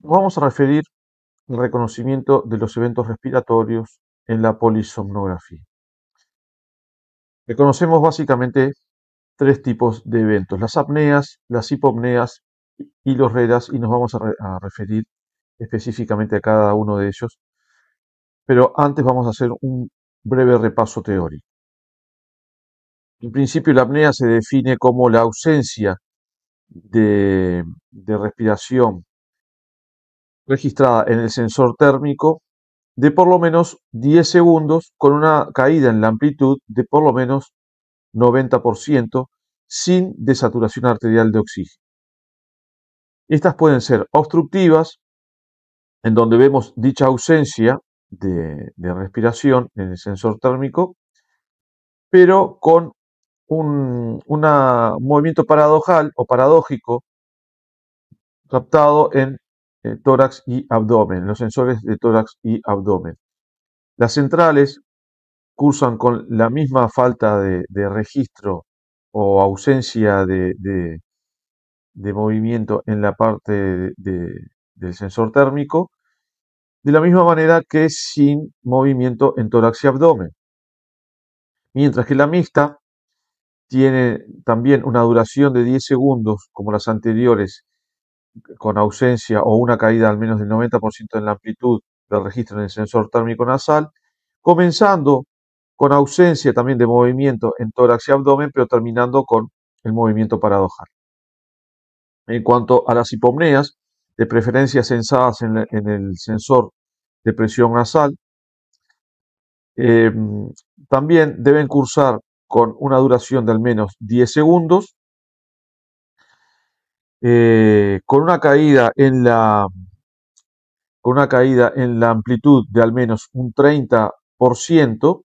vamos a referir al reconocimiento de los eventos respiratorios en la polisomnografía. Reconocemos básicamente tres tipos de eventos, las apneas, las hipopneas y los RERAS y nos vamos a, referir específicamente a cada uno de ellos. Pero antes vamos a hacer un breve repaso teórico. En principio, la apnea se define como la ausencia de respiración registrada en el sensor térmico de por lo menos 10 segundos con una caída en la amplitud de por lo menos 90% sin desaturación arterial de oxígeno. Estas pueden ser obstructivas, en donde vemos dicha ausencia de, respiración en el sensor térmico, pero con un movimiento paradojal o paradójico captado en eh, tórax y abdomen, los sensores de tórax y abdomen. Las centrales cursan con la misma falta de, registro o ausencia de, de, movimiento en la parte del sensor térmico, de la misma manera que sin movimiento en tórax y abdomen. Mientras que la mixta tiene también una duración de 10 segundos, como las anteriores, con ausencia o una caída al menos del 90% en la amplitud del registro en el sensor térmico nasal, comenzando con ausencia también de movimiento en tórax y abdomen, pero terminando con el movimiento paradojal. En cuanto a las hipomneas, de preferencia sensadas en, el sensor de presión nasal, em, también deben cursar con una duración de al menos 10 segundos eh, con una caída en la con una caída en la amplitud de al menos un 30%,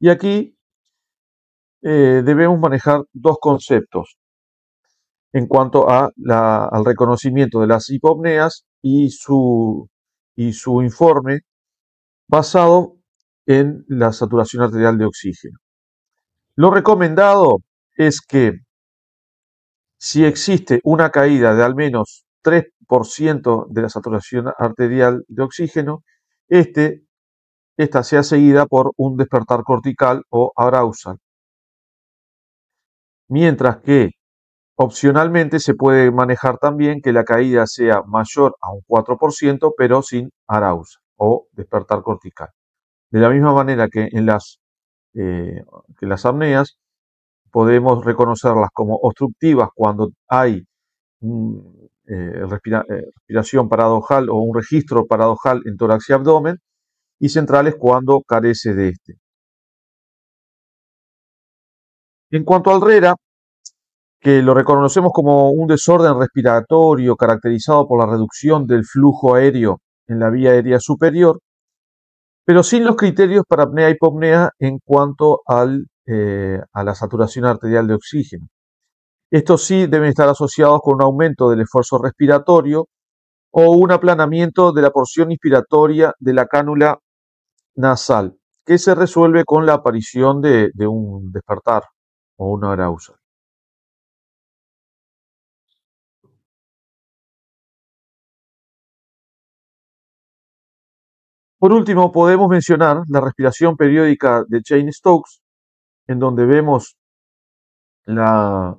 y aquí eh, debemos manejar dos conceptos en cuanto a al reconocimiento de las hipopneas y su, y su informe basado en la saturación arterial de oxígeno. Lo recomendado es que si existe una caída de al menos 3% de la saturación arterial de oxígeno, este, esta sea seguida por un despertar cortical o arousal. Mientras que opcionalmente se puede manejar también que la caída sea mayor a un 4%, pero sin arausa o despertar cortical. De la misma manera que en las, eh, las apneas, podemos reconocerlas como obstructivas cuando hay eh, eh, respiración paradojal o un registro paradojal en tórax y abdomen, y centrales cuando carece de este. En cuanto al RERA, que lo reconocemos como un desorden respiratorio caracterizado por la reducción del flujo aéreo en la vía aérea superior, pero sin los criterios para apnea y hipopnea en cuanto al eh, a la saturación arterial de oxígeno. Estos sí deben estar asociados con un aumento del esfuerzo respiratorio o un aplanamiento de la porción inspiratoria de la cánula nasal, que se resuelve con la aparición de, un despertar o una arousal. Por último, podemos mencionar la respiración periódica de Jane Stokes, en donde vemos la,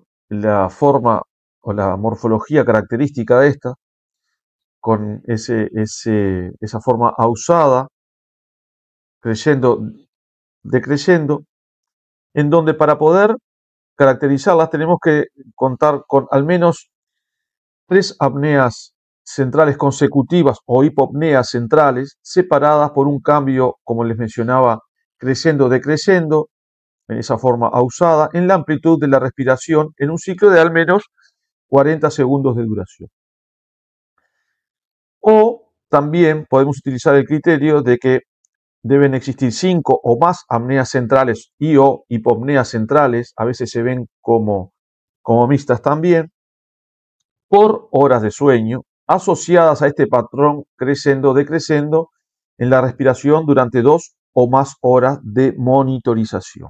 forma o la morfología característica de esta, con ese, esa forma ausada, creyendo, decreciendo en donde para poder caracterizarlas tenemos que contar con al menos tres apneas centrales consecutivas o hipopneas centrales separadas por un cambio, como les mencionaba, creciendo, decreciendo, en esa forma ausada, en la amplitud de la respiración en un ciclo de al menos 40 segundos de duración. O también podemos utilizar el criterio de que deben existir cinco o más apneas centrales y o hipopneas centrales, a veces se ven como, como mixtas también, por horas de sueño, asociadas a este patrón creciendo decreciendo en la respiración durante dos o más horas de monitorización.